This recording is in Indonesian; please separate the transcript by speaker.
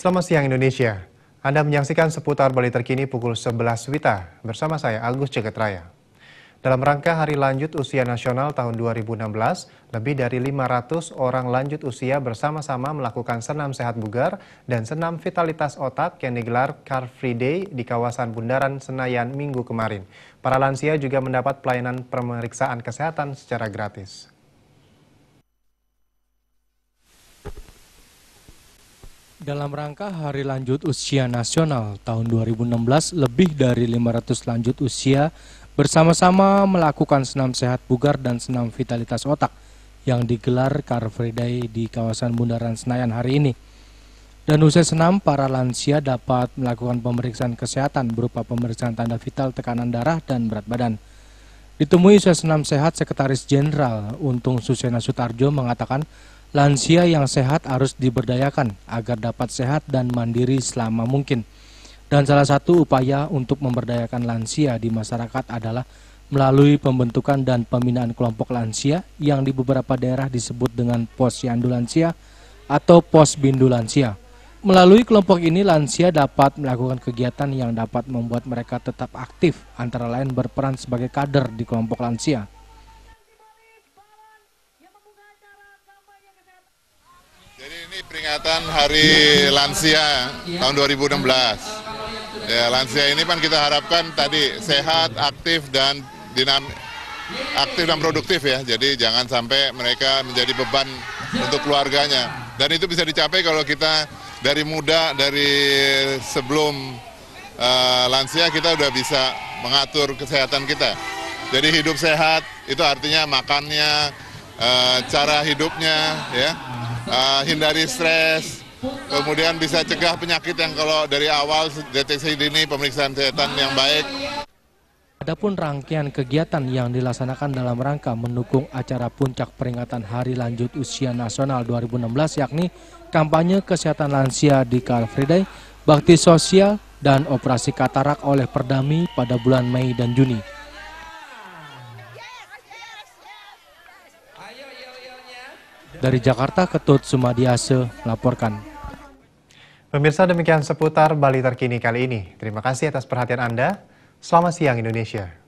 Speaker 1: Selamat siang Indonesia. Anda menyaksikan seputar Bali terkini pukul 11 Wita bersama saya Agus Cegetraya. Dalam rangka Hari Lanjut Usia Nasional tahun 2016, lebih dari 500 orang lanjut usia bersama-sama melakukan senam sehat bugar dan senam vitalitas otak yang digelar Car Free Day di kawasan Bundaran Senayan minggu kemarin. Para lansia juga mendapat pelayanan pemeriksaan kesehatan secara gratis.
Speaker 2: Dalam rangka Hari Lanjut Usia Nasional tahun 2016, lebih dari 500 lanjut usia bersama-sama melakukan senam sehat bugar dan senam vitalitas otak yang digelar Car Free Day di kawasan Bundaran Senayan hari ini. Dan usai senam, para lansia dapat melakukan pemeriksaan kesehatan berupa pemeriksaan tanda vital, tekanan darah, dan berat badan. Ditemui usai senam sehat, Sekretaris Jenderal Untung Susena Sutarjo mengatakan Lansia yang sehat harus diberdayakan agar dapat sehat dan mandiri selama mungkin. Dan salah satu upaya untuk memberdayakan lansia di masyarakat adalah melalui pembentukan dan pembinaan kelompok lansia yang di beberapa daerah disebut dengan posyandu lansia atau pos bindu lansia. Melalui kelompok ini lansia dapat melakukan kegiatan yang dapat membuat mereka tetap aktif antara lain berperan sebagai kader di kelompok lansia
Speaker 3: Jadi ini peringatan Hari Lansia tahun 2016. Ya, lansia ini kan kita harapkan tadi sehat, aktif dan dinam aktif dan produktif ya. Jadi jangan sampai mereka menjadi beban untuk keluarganya. Dan itu bisa dicapai kalau kita dari muda, dari sebelum uh, lansia kita sudah bisa mengatur kesehatan kita. Jadi hidup sehat itu artinya makannya, uh, cara hidupnya, ya uh, hindari stres, kemudian bisa cegah penyakit yang kalau dari awal deteksi dini pemeriksaan kesehatan yang baik.
Speaker 2: Adapun rangkaian kegiatan yang dilaksanakan dalam rangka mendukung acara puncak peringatan Hari Lanjut Usia Nasional 2016 yakni kampanye kesehatan lansia di Car Free Day, bakti sosial, dan operasi katarak oleh Perdami pada bulan Mei dan Juni. Dari Jakarta, Ketut Sumadiase melaporkan.
Speaker 1: Pemirsa demikian seputar Bali terkini kali ini. Terima kasih atas perhatian Anda. Selamat siang Indonesia.